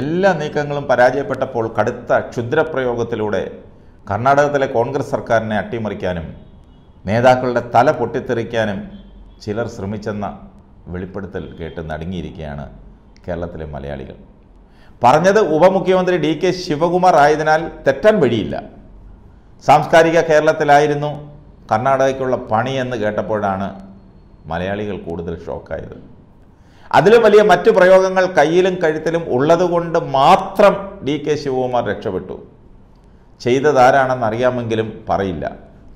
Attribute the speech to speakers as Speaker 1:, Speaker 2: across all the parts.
Speaker 1: എല്ലാ നീക്കങ്ങളും പരാജയപ്പെട്ടപ്പോൾ കടുത്ത ക്ഷുദ്രപ്രയോഗത്തിലൂടെ കർണാടകത്തിലെ കോൺഗ്രസ് സർക്കാരിനെ അട്ടിമറിക്കാനും നേതാക്കളുടെ തല പൊട്ടിത്തെറിക്കാനും ചിലർ ശ്രമിച്ചെന്ന വെളിപ്പെടുത്തൽ കേട്ട് നടുങ്ങിയിരിക്കുകയാണ് കേരളത്തിലെ മലയാളികൾ പറഞ്ഞത് ഉപമുഖ്യമന്ത്രി ഡി കെ ശിവകുമാർ ആയതിനാൽ തെറ്റാൻ വഴിയില്ല സാംസ്കാരിക കേരളത്തിലായിരുന്നു കർണാടകയ്ക്കുള്ള പണിയെന്ന് കേട്ടപ്പോഴാണ് മലയാളികൾ കൂടുതൽ ഷോക്കായത് അതിൽ വലിയ മറ്റു പ്രയോഗങ്ങൾ കയ്യിലും കഴുത്തിലും ഉള്ളതുകൊണ്ട് മാത്രം ഡി കെ ശിവകുമാർ രക്ഷപ്പെട്ടു ചെയ്തതാരാണെന്ന് അറിയാമെങ്കിലും പറയില്ല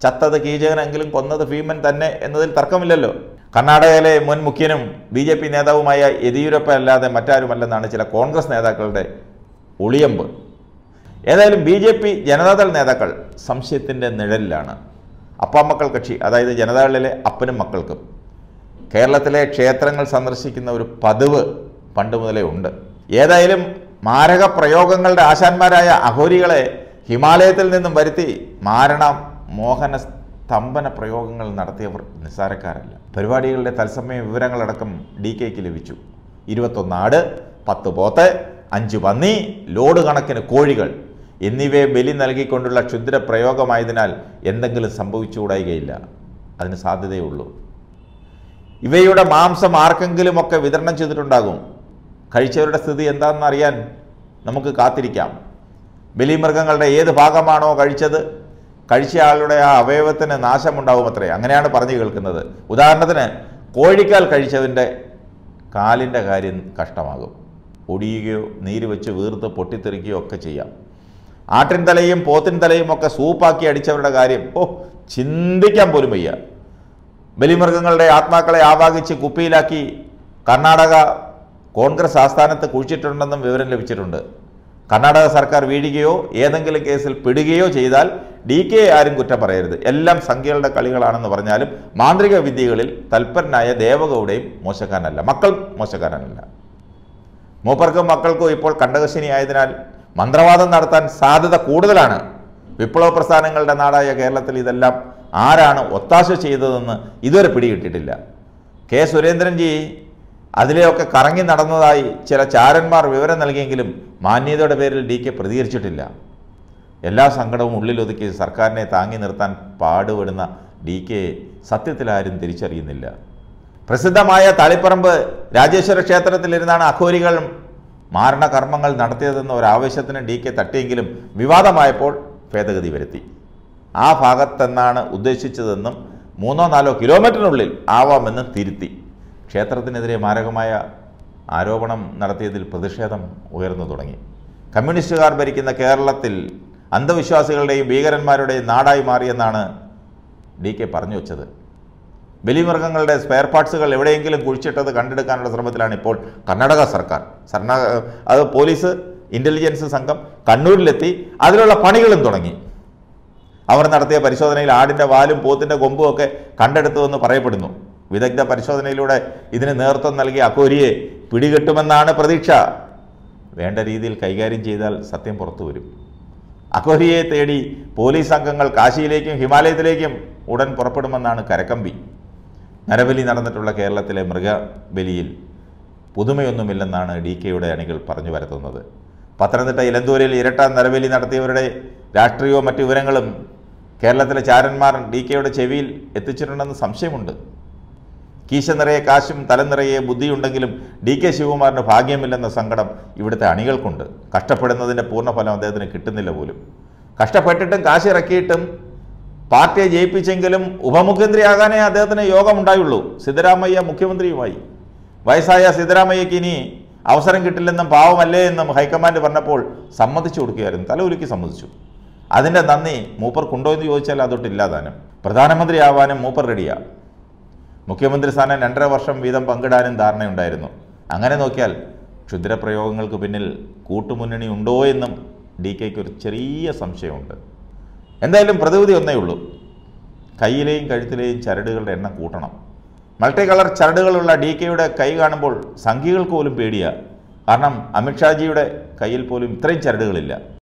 Speaker 1: ചത്തത് കീചകനെങ്കിലും കൊന്നത് ഭീമൻ തന്നെ എന്നതിൽ തർക്കമില്ലല്ലോ കർണാടകയിലെ മുൻ മുഖ്യനും ബി ജെ പി നേതാവുമായ യെദ്യൂരപ്പ അല്ലാതെ മറ്റാരുമല്ലെന്നാണ് ചില കോൺഗ്രസ് നേതാക്കളുടെ ഒളിയമ്പ് ഏതായാലും ബി ജെ പി ജനതാദൾ നേതാക്കൾ സംശയത്തിൻ്റെ നിഴലിലാണ് അപ്പാമക്കൾ കക്ഷി അതായത് ജനതാദളിലെ അപ്പനും മക്കൾക്കും കേരളത്തിലെ ക്ഷേത്രങ്ങൾ സന്ദർശിക്കുന്ന ഒരു പതിവ് പണ്ട് മുതലേ ഉണ്ട് ഏതായാലും മാരക പ്രയോഗങ്ങളുടെ ആശാന്മാരായ അഹോരികളെ ഹിമാലയത്തിൽ നിന്നും വരുത്തി മാരണ മോഹന സ്തംഭന പ്രയോഗങ്ങൾ നടത്തിയവർ നിസ്സാരക്കാരല്ല പരിപാടികളുടെ തത്സമയ വിവരങ്ങളടക്കം ഡി കെക്ക് ലഭിച്ചു ഇരുപത്തൊന്നാട് പത്ത് പോത്ത് അഞ്ച് പന്നി ലോഡ് കണക്കിന് കോഴികൾ എന്നിവയെ ബലി നൽകിക്കൊണ്ടുള്ള ക്ഷുദ്ര പ്രയോഗമായതിനാൽ എന്തെങ്കിലും സംഭവിച്ചുകൂടായികയില്ല അതിന് സാധ്യതയുള്ളൂ ഇവയുടെ മാംസം ആർക്കെങ്കിലുമൊക്കെ വിതരണം ചെയ്തിട്ടുണ്ടാകും കഴിച്ചവരുടെ സ്ഥിതി എന്താണെന്ന് അറിയാൻ നമുക്ക് കാത്തിരിക്കാം ബലിമൃഗങ്ങളുടെ ഏത് ഭാഗമാണോ കഴിച്ചത് കഴിച്ചയാളുടെ ആ അവയവത്തിന് നാശമുണ്ടാവും അത്രേ അങ്ങനെയാണ് പറഞ്ഞു കേൾക്കുന്നത് ഉദാഹരണത്തിന് കോഴിക്കാൽ കഴിച്ചതിൻ്റെ കാലിൻ്റെ കാര്യം കഷ്ടമാകും ഒടിയുകയോ നീര് വെച്ച് വീർത്ത് പൊട്ടിത്തെറിക്കുകയോ ഒക്കെ ചെയ്യാം ആട്ടിൻ തലയും പോത്തിൻ തലയും ഒക്കെ സൂപ്പാക്കി അടിച്ചവരുടെ കാര്യം ഓ ചിന്തിക്കാൻ പോലും വയ്യ ബലിമൃഗങ്ങളുടെ ആത്മാക്കളെ ആവാഹിച്ച് കുപ്പിയിലാക്കി കർണാടക കോൺഗ്രസ് ആസ്ഥാനത്ത് കുഴിച്ചിട്ടുണ്ടെന്നും വിവരം ലഭിച്ചിട്ടുണ്ട് കർണാടക സർക്കാർ വീഴുകയോ ഏതെങ്കിലും കേസിൽ പിടുകയോ ചെയ്താൽ ഡി കെ ആരും കുറ്റം പറയരുത് എല്ലാം സംഖ്യകളുടെ കളികളാണെന്ന് പറഞ്ഞാലും മാന്ത്രിക വിദ്യകളിൽ തൽപരനായ ദേവഗൗഡയും മോശക്കാരനല്ല മക്കൾ മോശക്കാരനല്ല മൂപ്പർക്കും മക്കൾക്കും ഇപ്പോൾ കണ്ടകശിനി ആയതിനാൽ മന്ത്രവാദം നടത്താൻ സാധ്യത കൂടുതലാണ് വിപ്ലവ പ്രസ്ഥാനങ്ങളുടെ നാടായ കേരളത്തിൽ ഇതെല്ലാം ആരാണ് ഒത്താശ ചെയ്തതെന്ന് ഇതുവരെ പിടികിട്ടിട്ടില്ല കെ സുരേന്ദ്രൻജി അതിലെയൊക്കെ കറങ്ങി നടന്നതായി ചില ചാരന്മാർ വിവരം നൽകിയെങ്കിലും മാന്യതയുടെ പേരിൽ ഡി കെ പ്രതികരിച്ചിട്ടില്ല എല്ലാ സങ്കടവും ഉള്ളിലൊതുക്കി സർക്കാരിനെ താങ്ങി നിർത്താൻ പാടുപെടുന്ന ഡി കെ സത്യത്തിലാരും തിരിച്ചറിയുന്നില്ല പ്രസിദ്ധമായ തളിപ്പറമ്പ് രാജേശ്വര ക്ഷേത്രത്തിലിരുന്നാണ് അഘോരികൾ മാരണകർമ്മങ്ങൾ നടത്തിയതെന്ന ഒരു ആവേശത്തിന് ഡി കെ തട്ടിയെങ്കിലും വിവാദമായപ്പോൾ ഭേദഗതി വരുത്തി ആ ഭാഗത്തെന്നാണ് ഉദ്ദേശിച്ചതെന്നും മൂന്നോ നാലോ കിലോമീറ്ററിനുള്ളിൽ ആവാമെന്നും തിരുത്തി ക്ഷേത്രത്തിനെതിരെ മാരകമായ ആരോപണം നടത്തിയതിൽ പ്രതിഷേധം ഉയർന്നു തുടങ്ങി കമ്മ്യൂണിസ്റ്റുകാർ ഭരിക്കുന്ന കേരളത്തിൽ അന്ധവിശ്വാസികളുടെയും ഭീകരന്മാരുടെയും നാടായി മാറിയെന്നാണ് ഡി കെ പറഞ്ഞു വച്ചത് ബലിമൃഗങ്ങളുടെ സ്പെയർ പാർട്സുകൾ എവിടെയെങ്കിലും കുഴിച്ചിട്ടത് കണ്ടെടുക്കാനുള്ള ശ്രമത്തിലാണ് ഇപ്പോൾ കർണാടക സർക്കാർ സർണ അത് പോലീസ് ഇൻ്റലിജൻസ് സംഘം കണ്ണൂരിലെത്തി അതിലുള്ള പണികളും തുടങ്ങി അവർ നടത്തിയ പരിശോധനയിൽ ആടിൻ്റെ വാലും പോത്തിൻ്റെ കൊമ്പും ഒക്കെ കണ്ടെടുത്തുവെന്ന് പറയപ്പെടുന്നു വിദഗ്ധ പരിശോധനയിലൂടെ ഇതിന് നേതൃത്വം നൽകിയ അക്കോരിയെ പിടികിട്ടുമെന്നാണ് പ്രതീക്ഷ വേണ്ട രീതിയിൽ കൈകാര്യം ചെയ്താൽ സത്യം പുറത്തു വരും അക്കോരിയെ തേടി പോലീസ് സംഘങ്ങൾ കാശിയിലേക്കും ഹിമാലയത്തിലേക്കും ഉടൻ പുറപ്പെടുമെന്നാണ് കരക്കമ്പി നരബലി നടന്നിട്ടുള്ള കേരളത്തിലെ മൃഗബലിയിൽ പുതുമയൊന്നുമില്ലെന്നാണ് ഡി കെയുടെ അണികൾ പറഞ്ഞു വരുത്തുന്നത് പത്തനംതിട്ട ഇലന്തൂരിൽ ഇരട്ട നരബലി നടത്തിയവരുടെ രാഷ്ട്രീയവും മറ്റു വിവരങ്ങളും കേരളത്തിലെ ചാരന്മാർ ഡി കെയുടെ ചെവിയിൽ എത്തിച്ചിട്ടുണ്ടെന്ന് സംശയമുണ്ട് കീശ നിറയെ കാശും നിറയെ ബുദ്ധിയുണ്ടെങ്കിലും ഡി കെ ശിവകുമാറിന് ഭാഗ്യമില്ലെന്ന സങ്കടം ഇവിടുത്തെ അണികൾക്കുണ്ട് കഷ്ടപ്പെടുന്നതിൻ്റെ പൂർണ്ണഫലം അദ്ദേഹത്തിന് കിട്ടുന്നില്ല പോലും കഷ്ടപ്പെട്ടിട്ടും കാശിറക്കിയിട്ടും പാർട്ടിയെ ജയിപ്പിച്ചെങ്കിലും ഉപമുഖ്യമന്ത്രിയാകാനേ അദ്ദേഹത്തിന് യോഗമുണ്ടായുള്ളൂ സിദ്ധരാമയ്യ മുഖ്യമന്ത്രിയുമായി വയസ്സായ സിദ്ധരാമയ്യക്ക് ഇനി അവസരം കിട്ടില്ലെന്നും പാവമല്ലേ എന്നും ഹൈക്കമാൻഡ് പറഞ്ഞപ്പോൾ സമ്മതിച്ചു കൊടുക്കുകയായിരുന്നു തലവുലുക്കി സമ്മതിച്ചു അതിൻ്റെ നന്ദി മൂപ്പർ എന്ന് ചോദിച്ചാൽ അതൊട്ട് ഇല്ലാതാനും പ്രധാനമന്ത്രി ആവാനും മൂപ്പർ റെഡിയാണ് മുഖ്യമന്ത്രി സ്ഥാനം രണ്ടര വർഷം വീതം പങ്കിടാനും ധാരണയുണ്ടായിരുന്നു അങ്ങനെ നോക്കിയാൽ ക്ഷുദ്രപ്രയോഗങ്ങൾക്ക് പിന്നിൽ കൂട്ടുമുന്നണി ഉണ്ടോ എന്നും ഡി കെക്ക് ഒരു ചെറിയ സംശയമുണ്ട് എന്തായാലും പ്രതിവിധി ഒന്നേ ഉള്ളൂ കയ്യിലെയും കഴുത്തിലെയും ചരടുകളുടെ എണ്ണം കൂട്ടണം മൾട്ടി കളർ ചരടുകളുള്ള ഡി കെയുടെ കൈ കാണുമ്പോൾ സംഖ്യകൾക്ക് പോലും പേടിയാണ് കാരണം അമിത്ഷാജിയുടെ കയ്യിൽ പോലും ഇത്രയും ചരടുകളില്ല